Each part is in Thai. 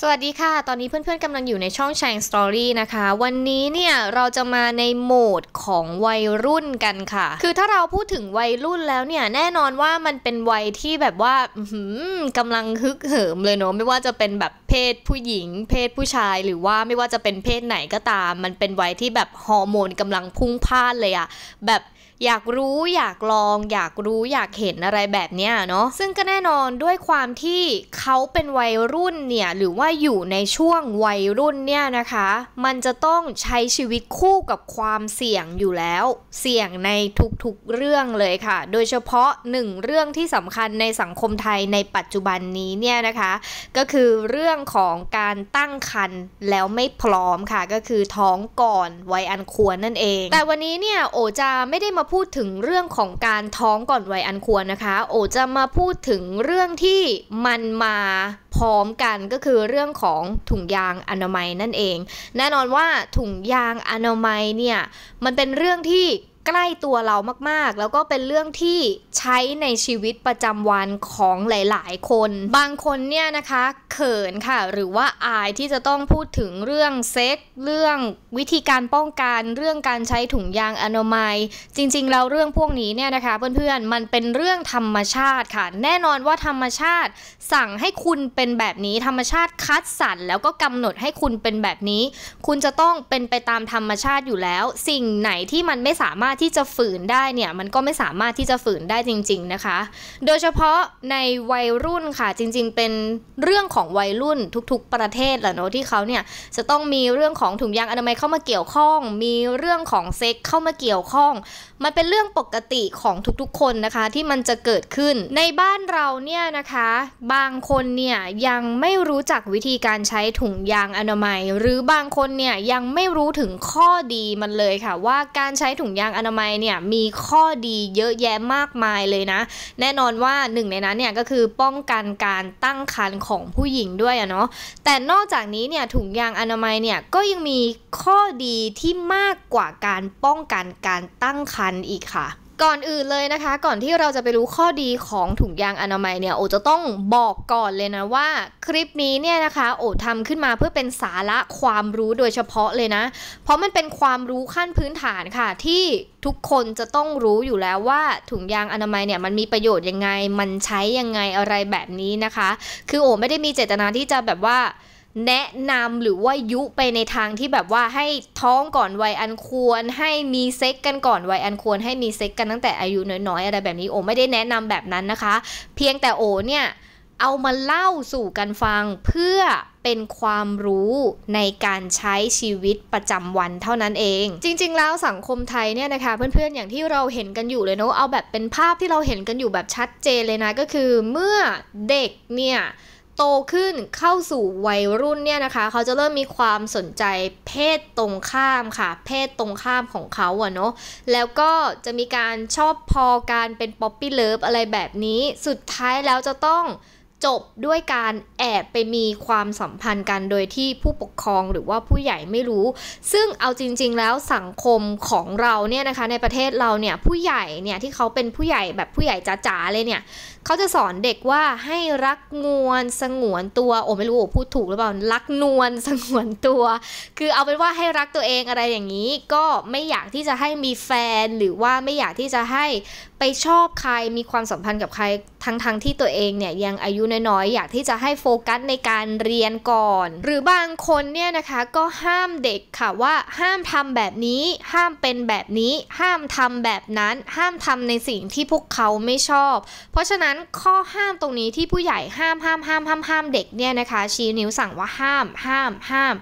สวัสดีค่ะตอนนี้เพื่อนๆกำลังอยู่ในช่องแชงสตอรี่นะคะวันนี้เนี่ยเราจะมาในโหมดของวัยรุ่นกันค่ะ คือถ้าเราพูดถึงวัยรุ่นแล้วเนี่ยแน่นอนว่ามันเป็นวัยที่แบบว่ากำลังฮึกเหิมเลยเนาะไม่ว่าจะเป็นแบบเพศผู้หญิง เพศผู้ชายหรือว่าไม่ว่าจะเป็นเพศไหนก็ตาม มันเป็นวัยที่แบบฮอร์โมนกำลังพุ่งพ่านเลยอะแบบอยากรู้อยากลอง อยากรู้อยากเห็นอะไรแบบเนี้ยเนาะซึ่งก็แน่นอนด้วยความที่เขาเป็นวัยรุ่นเนี่ยหรรือว่าอยู่ในช่วงวัยรุ่นเนี่ยนะคะ มันจะต้องใช้ชีวิตคู่กับความเสี่ยงอยู่แล้ว เสี่ยงในทุกๆเรื่องเลยค่ะ โดยเฉพาะหนึ่งเรื่องที่สำคัญในสังคมไทยในปัจจุบันนี้เนี่ยนะคะ ก็คือเรื่องของการตั้งครรภ์แล้วไม่พร้อมค่ะก็คือท้องก่อนวัยอันควรนั่นเอง แต่วันนี้เนี่ยโอจะไม่ได้มาพูดถึงเรื่องของการท้องก่อนวัยอันควรนะคะ โอจะมาพูดถึงเรื่องที่มันมาพร้อมกันก็คือเรื่องของถุงยางอนามัยนั่นเอง แน่นอนว่าถุงยางอนามัยเนี่ยมันเป็นเรื่องที่ใกล้ตัวเรามากๆ แล้วก็เป็นเรื่องที่ใช้ในชีวิตประจำวันของหลายๆ คน บางคนเนี่ยนะคะเขินค่ะหรือว่าอายที่จะต้องพูดถึงเรื่องเซ็กเรื่องวิธีการป้องกัน เรื่องการใช้ถุงยางอนามัย จริงๆ แล้วเรื่องพวกนี้เนี่ยนะคะเพื่อนๆ มันเป็นเรื่องธรรมชาติค่ะ แน่นอนว่าธรรมชาติสั่งให้คุณเป็นแบบนี้ ธรรมชาติคัดสรรแล้วก็กำหนดให้คุณเป็นแบบนี้ คุณจะต้องเป็นไปตามธรรมชาติอยู่แล้ว สิ่งไหนที่มันไม่สามารถารถที่จะฝืนได้เนี่ยมันก็ไม่สามารถที่จะฝืนได้จริงๆนะคะ โดยเฉพาะในวัยรุ่นค่ะจริงๆเป็นเรื่องของวัยรุ่นทุกๆประเทศแหละเนาะที่เขาเนี่ยจะต้องมีเรื่องของถุงยางอนามัยเข้ามาเกี่ยวข้อง มีเรื่องของเซ็กเข้ามาเกี่ยวข้อง มันเป็นเรื่องปกติของทุกๆคนนะคะที่มันจะเกิดขึ้น ในบ้านเราเนี่ยนะคะบางคนเนี่ยยังไม่รู้จักวิธีการใช้ถุงยางอนามัย หรือบางคนเนี่ยยังไม่รู้ถึงข้อดีมันเลยค่ะว่าการใช้ถุงยางออนามัยเนี่ยมีข้อดีเยอะแยะมากมายเลยนะ แน่นอนว่าหนึ่งในนั้นเนี่ยก็คือป้องกันการตั้งครรภ์ของผู้หญิงด้วยอะเนาะแต่นอกจากนี้เนี่ยถุงยางอนามัยเนี่ยก็ยังมีข้อดีที่มากกว่าการป้องกันการตั้งครรภ์อีกค่ะก่อนอื่นเลยนะคะ ก่อนที่เราจะไปรู้ข้อดีของถุงยางอนามัยเนี่ยโอจะต้องบอกก่อนเลยนะว่า คลิปนี้เนี่ยนะคะโอทำขึ้นมาเพื่อเป็นสาระความรู้โดยเฉพาะเลยนะ เพราะมันเป็นความรู้ขั้นพื้นฐานค่ะที่ทุกคนจะต้องรู้อยู่แล้วว่า ถุงยางอนามัยเนี่ยมันมีประโยชน์ยังไง มันใช้ยังไงอะไรแบบนี้นะคะ คือโอไม่ได้มีเจตนาที่จะแบบว่าแนะนำหรือว่ายุไปในทางที่แบบว่าให้ท้องก่อนวัยอันควร ให้มีเซ็กกันก่อนวัยอันควรให้มีเซ็กกันตั้งแต่อายุน้อยๆอะไรแบบนี้โอไม่ได้แนะนำแบบนั้นนะคะ เพียงแต่โอเนี่ย เอามาเล่าสู่กันฟังเพื่อเป็นความรู้ในการใช้ชีวิตประจำวันเท่านั้นเอง จริงๆ แล้วสังคมไทยเนี่ยนะคะเพื่อนๆอย่างที่เราเห็นกันอยู่เลยเนาะเอาแบบเป็นภาพที่เราเห็นกันอยู่แบบชัดเจนเลยนะก็คือเมื่อเด็กเนี่ยโตขึ้นเข้าสู่วัยรุ่นเนี่ยนะคะ เขาจะเริ่มมีความสนใจเพศตรงข้ามค่ะ เพศตรงข้ามของเขาอะเนาะแล้วก็จะมีการชอบพอการเป็นป๊อปปี้เลิฟอะไรแบบนี้สุดท้ายแล้วจะต้องจบด้วยการแอบไปมีความสัมพันธ์กันโดยที่ผู้ปกครองหรือว่าผู้ใหญ่ไม่รู้ ซึ่งเอาจริงๆแล้วสังคมของเราเนี่ยนะคะ ในประเทศเราเนี่ยผู้ใหญ่เนี่ยที่เขาเป็นผู้ใหญ่แบบผู้ใหญ่จ๋าๆเลยเนี่ย เขาจะสอนเด็กว่าให้รักงวนสงวนตัว โอ้ไม่รู้พูดถูกหรือเปล่ารักนวลสงวนตัว คือเอาเป็นว่าให้รักตัวเองอะไรอย่างนี้ก็ไม่อยากที่จะให้มีแฟนหรือว่าไม่อยากที่จะใหไปชอบใครมีความสัมพันธ์กับใครทั้งๆทที่ตัวเองเนี่ย ยังอายุน้อยๆ อยากที่จะให้โฟกัสในการเรียนก่อน หรือบางคนเนี่ยนะคะก็ห้ามเด็กค่ะว่า ห้ามทำแบบนี้ ห้ามเป็นแบบนี้ ห้ามทำแบบนั้น ห้ามทำในสิ่งที่พวกเขาไม่ชอบ เพราะฉะนั้นข้อห้ามตรงนี้ที่ผู้ใหญ่ห้ามห้ามห้ามห้ามห้ามเด็กเนี่ยนะคะ ชี้นิ้วสั่งว่าห้าม ห้ามห้าม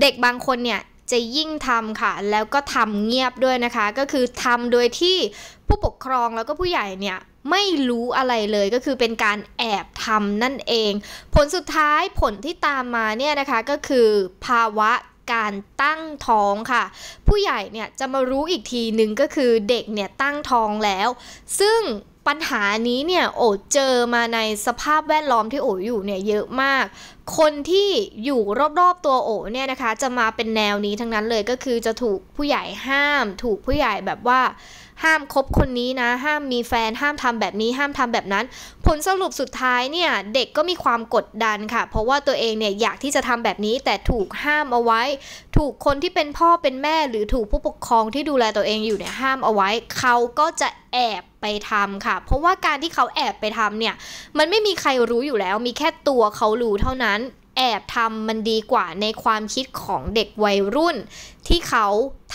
เด็กบางคนเนี่ยจะยิ่งทำค่ะแล้วก็ทำเงียบด้วยนะคะ ก็คือทำโดยที่ผู้ปกครองแล้วก็ผู้ใหญ่เนี่ยไม่รู้อะไรเลยก็คือเป็นการแอบทำนั่นเอง ผลสุดท้ายผลที่ตามมาเนี่ยนะคะก็คือภาวะการตั้งท้องค่ะ ผู้ใหญ่เนี่ยจะมารู้อีกทีหนึ่งก็คือเด็กเนี่ยตั้งท้องแล้ว ซึ่งปัญหานี้เนี่ยโอดเจอมาในสภาพแวดล้อมที่โอดอยู่เนี่ยเยอะมากคนที่อยู่รอบๆ ตัวโอเนี่ยนะคะ จะมาเป็นแนวนี้ทั้งนั้นเลยก็คือจะถูกผู้ใหญ่ห้าม ถูกผู้ใหญ่แบบว่า ห้ามคบคนนี้นะ ห้ามมีแฟนห้ามทำแบบนี้ ห้ามทำแบบนั้น ผลสรุปสุดท้ายเนี่ย เด็กก็มีความกดดันค่ะ เพราะว่าตัวเองเนี่ยอยากที่จะทำแบบนี้แต่ถูกห้ามเอาไว้ ถูกคนที่เป็นพ่อเป็นแม่หรือถูกผู้ปกครองที่ดูแลตัวเองอยู่เนี่ยห้ามเอาไว้ เขาก็จะแอบไปทำค่ะ เพราะว่าการที่เขาแอบไปทำเนี่ยมันไม่มีใครรู้อยู่แล้ว มีแค่ตัวเขารู้เท่านั้นแอบทำมันดีกว่าในความคิดของเด็กวัยรุ่น ที่เขา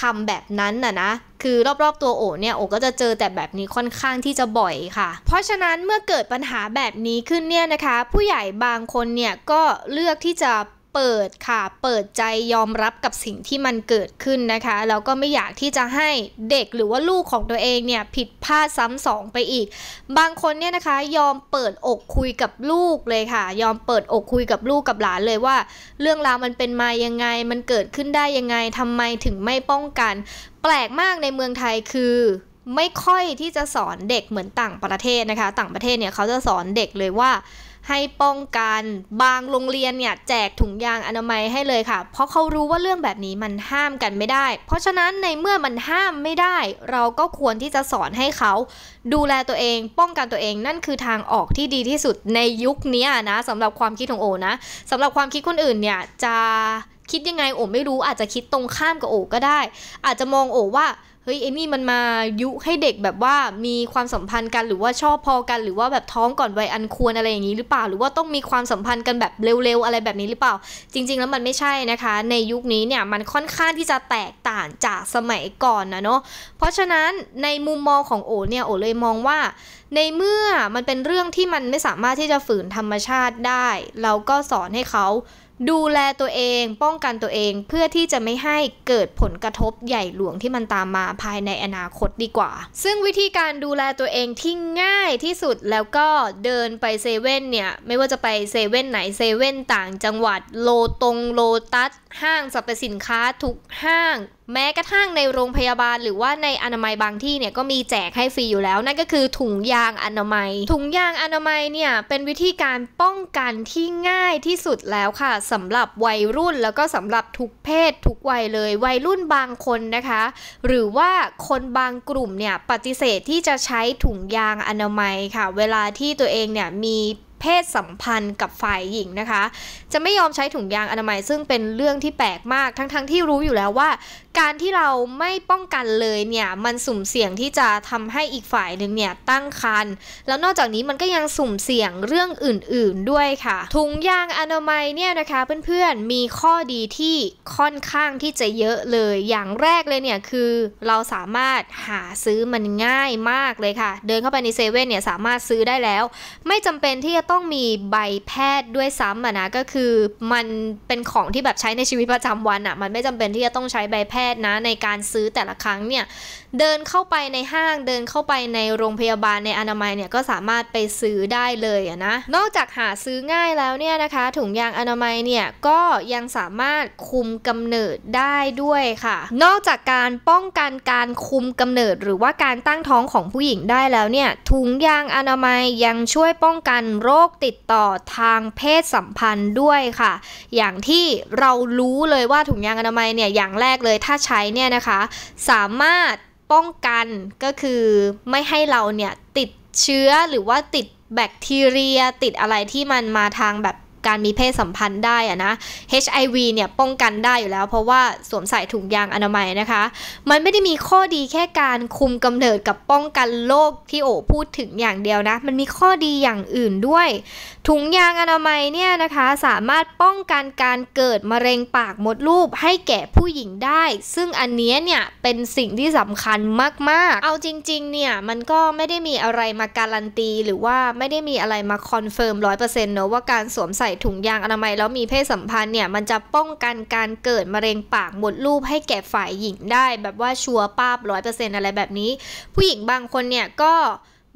ทำแบบนั้นน่ะนะ คือรอบๆตัวโอเนี่ย โอก็จะเจอแต่แบบนี้ค่อนข้างที่จะบ่อยค่ะ เพราะฉะนั้นเมื่อเกิดปัญหาแบบนี้ขึ้นเนี่ยนะคะ ผู้ใหญ่บางคนเนี่ยก็เลือกที่จะเปิดค่ะ เปิดใจยอมรับกับสิ่งที่มันเกิดขึ้นนะคะ แล้วก็ไม่อยากที่จะให้เด็กหรือว่าลูกของตัวเองเนี่ยผิดพลาดซ้ำสองไปอีก บางคนเนี่ยนะคะยอมเปิดอกคุยกับลูกเลยค่ะ ยอมเปิดอกคุยกับลูกกับหลานเลยว่า เรื่องราวมันเป็นมายังไงมันเกิดขึ้นได้ยังไงทำไมถึงไม่ป้องกัน แปลกมากในเมืองไทยคือไม่ค่อยที่จะสอนเด็กเหมือนต่างประเทศนะคะ ต่างประเทศเนี่ยเขาจะสอนเด็กเลยว่าให้ป้องกันบางโรงเรียนเนี่ยแจกถุงยางอนามัยให้เลยค่ะ เพราะเขารู้ว่าเรื่องแบบนี้มันห้ามกันไม่ได้ เพราะฉะนั้นในเมื่อมันห้ามไม่ได้ เราก็ควรที่จะสอนให้เขา ดูแลตัวเองป้องกันตัวเองนั่นคือทางออกที่ดีที่สุดในยุคนี้นะสำหรับความคิดของโอนะสำหรับความคิดคนอื่นเนี่ยจะคิดยังไงโอไม่รู้ อาจจะคิดตรงข้ามกับโอก็ได้ อาจจะมองโอว่าเฮ้ยไอ้นี่มันมายุให้เด็กแบบว่ามีความสัมพันธ์กันหรือว่าชอบพอกันหรือว่าแบบท้องก่อนวัยอันควรอะไรอย่างนี้หรือเปล่าหรือว่าต้องมีความสัมพันธ์กันแบบเร็วๆอะไรแบบนี้หรือเปล่า จริงๆแล้วมันไม่ใช่นะคะ ในยุคนี้เนี่ย มันค่อนข้างที่จะแตกต่างจากสมัยก่อนนะเนาะเพราะฉะนั้นในมุมมองของโอเนี่ยโอเลยมองว่า ในเมื่อมันเป็นเรื่องที่มันไม่สามารถที่จะฝืนธรรมชาติได้ เราก็สอนให้เขาดูแลตัวเองป้องกันตัวเองเพื่อที่จะไม่ให้เกิดผลกระทบใหญ่หลวงที่มันตามมาภายในอนาคตดีกว่า ซึ่งวิธีการดูแลตัวเองที่ง่ายที่สุดแล้วก็เดินไปเซเว่นเนี่ย ไม่ว่าจะไปเซเว่นไหนเซเว่นต่างจังหวัดโลตรงโลตัสห้างสรรพสินค้าทุกห้างแม้กระทั่งในโรงพยาบาล หรือว่าในอนามัยบางที่เนี่ยก็มีแจกให้ฟรีอยู่แล้ว นั่นก็คือถุงยางอนามัย ถุงยางอนามัยเนี่ยเป็นวิธีการป้องกันที่ง่ายที่สุดแล้วค่ะ สำหรับวัยรุ่นแล้วก็สำหรับทุกเพศทุกวัยเลย วัยรุ่นบางคนนะคะ หรือว่าคนบางกลุ่มเนี่ยปฏิเสธที่จะใช้ถุงยางอนามัยค่ะ เวลาที่ตัวเองเนี่ยมีเพศสัมพันธ์กับฝ่ายหญิงนะคะ จะไม่ยอมใช้ถุงยางอนามัยซึ่งเป็นเรื่องที่แปลกมากทั้งๆทที่รู้อยู่แล้วว่า การที่เราไม่ป้องกันเลยเนี่ย มันสุ่มเสี่ยงที่จะทำให้อีกฝ่ายหนึ่งเนี่ยตั้งครรภ์แล้วนอกจากนี้มันก็ยังสุ่มเสี่ยงเรื่องอื่นๆด้วยค่ะ ถุงยางอนามัยเนี่ยนะคะเพื่อนๆมีข้อดีที่ค่อนข้างที่จะเยอะเลยอย่างแรกเลยเนี่ยคือเราสามารถหาซื้อมันง่ายมากเลยค่ะ เดินเข้าไปในเซเว่นเนี่ยสามารถซื้อได้แล้ว ไม่จำเป็นที่จะต้องต้องมีใบแพทย์ด้วยซ้ำอะนะก็คือมันเป็นของที่แบบใช้ในชีวิตประจำวันอะมันไม่จำเป็นที่จะต้องใช้ใบแพทย์นะในการซื้อแต่ละครั้งเนี่ยเดินเข้าไปในห้างเดินเข้าไปในโรงพยาบาลในอนามัยเนี่ยก็สามารถไปซื้อได้เลยอะนะนอกจากหาซื้อง่ายแล้วเนี่ยนะคะ ถุงยางอนามัยเนี่ยก็ยังสามารถคุมกำเนิดได้ด้วยค่ะ นอกจากการป้องกันการคุมกำเนิดหรือว่าการตั้งท้องของผู้หญิงได้แล้วเนี่ยถุงยางอนามัยยังช่วยป้องกันโรคคติดต่อทางเพศสัมพันธ์ด้วยค่ะ อย่างที่เรารู้เลยว่าถุงยางอนามัยเนี่ย อย่างแรกเลยถ้าใช้เนี่ยนะคะ สามารถป้องกันก็คือไม่ให้เราเนี่ยติดเชื้อหรือว่าติดแบคทีเรีย ติดอะไรที่มันมาทางแบบการมีเพศสัมพันธ์ได้อะนะ HIV เนี่ย ป้องกันได้อยู่แล้ว เพราะว่าสวมใส่ถุงยางอนามัยนะคะ มันไม่ได้มีข้อดีแค่การคุมกำเนิดกับป้องกันโรคที่โอพูดถึงอย่างเดียวนะมันมีข้อดีอย่างอื่นด้วย ถุงยางอนามัยเนี่ยนะคะสามารถป้องกันการเกิดมะเร็งปากมดลูกให้แก่ผู้หญิงได้ ซึ่งอันนี้เนี่ยเป็นสิ่งที่สำคัญมากๆ เอาจริงๆเนี่ยมันก็ไม่ได้มีอะไรมาการันตีหรือว่าไม่ได้มีอะไรมาคอนเฟิร์มร้อยเปอร์เซ็นต์เนอะว่าการสวมใส่ถุงยางอนามัยแล้วมีเพศสัมพันธ์เนี่ยมันจะป้องกันการเกิดมะเร็งปากหมดลูกให้แก่ฝ่ายหญิงได้ แบบว่าชัวร์ป้าบร้อยเปอร์เซ็นต์อะไรแบบนี้ ผู้หญิงบางคนเนี่ยก็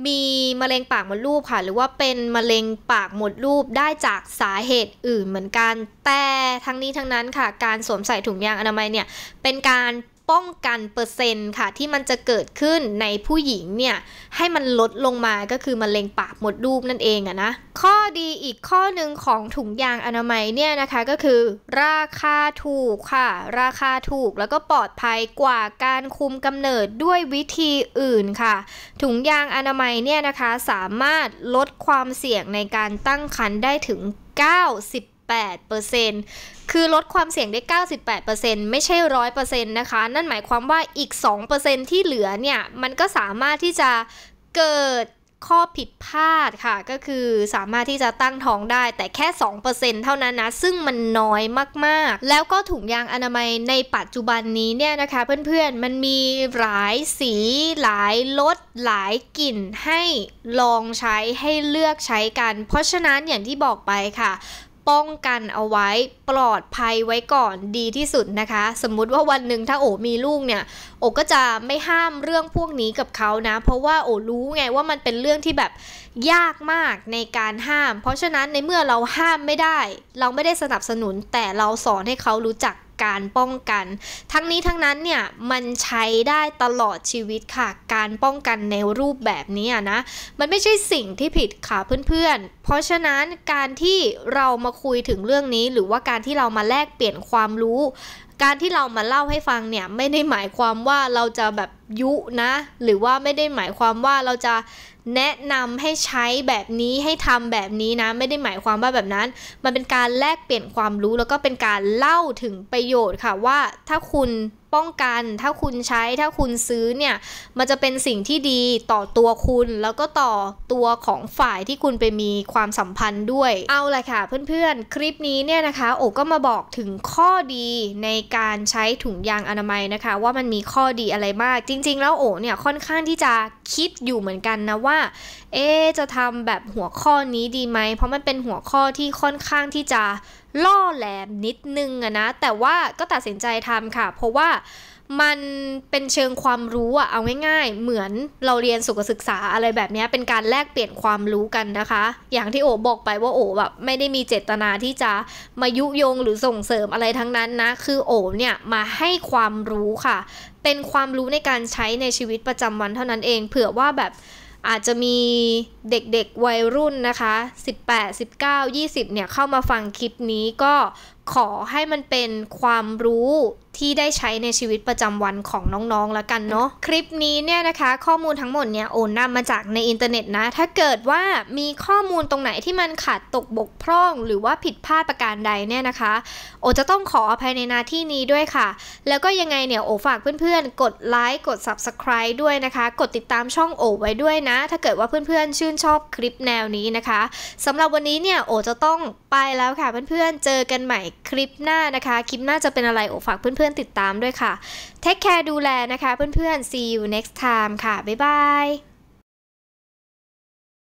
มีมะเร็งปากมดลูกค่ะหรือว่าเป็นมะเร็งปากมดลูกได้จากสาเหตุอื่นเหมือนกัน แต่ทั้งนี้ทั้งนั้นค่ะ การสวมใส่ถุงยางอนามัยเนี่ยเป็นการป้องกันเปอร์เซ็นต์ค่ะที่มันจะเกิดขึ้นในผู้หญิงเนี่ยให้มันลดลงมา ก็คือมะเร็งปากมดลูกนั่นเองอะนะข้อดีอีกข้อหนึ่งของถุงยางอนามัยเนี่ยนะคะก็คือ ราคาถูกค่ะ ราคาถูกแล้วก็ปลอดภัยกว่าการคุมกำเนิดด้วยวิธีอื่นค่ะ ถุงยางอนามัยเนี่ยนะคะสามารถลดความเสี่ยงในการตั้งครรภ์ได้ถึง 90 98%คือลดความเสี่ยงได้ 98%ไม่ใช่100%นะคะ นั่นหมายความว่าอีก 2%ที่เหลือเนี่ย มันก็สามารถที่จะเกิดข้อผิดพลาดค่ะก็คือสามารถที่จะตั้งท้องได้แต่แค่ 2%เท่านั้นนะ ซึ่งมันน้อยมากๆ แล้วก็ถุงยางอนามัยในปัจจุบันนี้เนี่ยนะคะ เพื่อนๆ มันมีหลายสีหลายรสหลายกลิ่นให้ลองใช้ให้เลือกใช้กัน เพราะฉะนั้นอย่างที่บอกไปค่ะป้องกันเอาไว้ปลอดภัยไว้ก่อนดีที่สุดนะคะ สมมุติว่าวันหนึ่งถ้าโอมีลูกเนี่ยโอก็จะไม่ห้ามเรื่องพวกนี้กับเขานะ เพราะว่าโอรู้ไงว่ามันเป็นเรื่องที่แบบยากมากในการห้าม เพราะฉะนั้นในเมื่อเราห้ามไม่ได้ เราไม่ได้สนับสนุนแต่เราสอนให้เขารู้จักการป้องกัน ทั้งนี้ทั้งนั้นเนี่ยมันใช้ได้ตลอดชีวิตค่ะการป้องกันในรูปแบบนี้นะ มันไม่ใช่สิ่งที่ผิดค่ะเพื่อนๆ เพราะฉะนั้นการที่เรามาคุยถึงเรื่องนี้หรือว่าการที่เรามาแลกเปลี่ยนความรู้ การที่เรามาเล่าให้ฟังเนี่ยไม่ได้หมายความว่าเราจะแบบยุนะหรือว่าไม่ได้หมายความว่าเราจะแนะนำให้ใช้แบบนี้ให้ทำแบบนี้นะ ไม่ได้หมายความว่าแบบนั้น มันเป็นการแลกเปลี่ยนความรู้แล้วก็เป็นการเล่าถึงประโยชน์ค่ะว่าถ้าคุณป้องกัน ถ้าคุณใช้ถ้าคุณซื้อเนี่ย มันจะเป็นสิ่งที่ดีต่อตัวคุณแล้วก็ต่อตัวของฝ่ายที่คุณไปมีความสัมพันธ์ด้วย เอาละค่ะเพื่อนๆคลิปนี้เนี่ยนะคะโอก็มาบอกถึงข้อดีในการใช้ถุงยางอนามัยนะคะ ว่ามันมีข้อดีอะไรมากจจริง ๆ แล้วโอเนี่ย ค่อนข้างที่จะคิดอยู่เหมือนกันนะว่า เอจะทำแบบหัวข้อนี้ดีไหมเพราะมันเป็นหัวข้อที่ค่อนข้างที่จะล่อแหลมนิดนึงอะนะ แต่ว่าก็ตัดสินใจทำค่ะ เพราะว่ามันเป็นเชิงความรู้อะเอาง่าย ๆ เหมือนเราเรียนสุขศึกษาอะไรแบบนี้เป็นการแลกเปลี่ยนความรู้กันนะคะ อย่างที่โอบอกไปว่าโอแบบไม่ได้มีเจตนาที่จะมายุยงหรือส่งเสริมอะไรทั้งนั้นนะ คือโอเนี่ยมาให้ความรู้ค่ะ เป็นความรู้ในการใช้ในชีวิตประจำวันเท่านั้นเองเผื่อว่าแบบอาจจะมีเด็กๆวัยรุ่นนะคะ 18 19 20เนี่ยเข้ามาฟังคลิปนี้ก็ขอให้มันเป็นความรู้ที่ได้ใช้ในชีวิตประจำวันของน้องๆแล้วกันเนาะคลิปนี้เนี่ยนะคะ ข้อมูลทั้งหมดเนี่ยโอนนำมาจากในอินเทอร์เน็ตนะ ถ้าเกิดว่ามีข้อมูลตรงไหนที่มันขาดตกบกพร่องหรือว่าผิดพลาดประการใดเนี่ยนะคะโอจะต้องขออภัยในนาที่นี้ด้วยค่ะ แล้วก็ยังไงเนี่ยโอฝากเพื่อนๆ กดไลค์กด Subscribe ด้วยนะคะ กดติดตามช่องโอ ไว้ด้วยนะ ถ้าเกิดว่าเพื่อนๆชื่นชอบคลิปแนวนี้นะคะสำหรับวันนี้เนี่ยโอจะต้องไปแล้วค่ะเพื่อนๆเจอกันใหม่คลิปหน้านะคะ คลิปหน้าจะเป็นอะไรโอฝากเพื่อนๆติดตามด้วยค่ะ เทคแคร์ดูแลนะคะ เพื่อนๆ see you next time ค่ะ บ๊ายบาย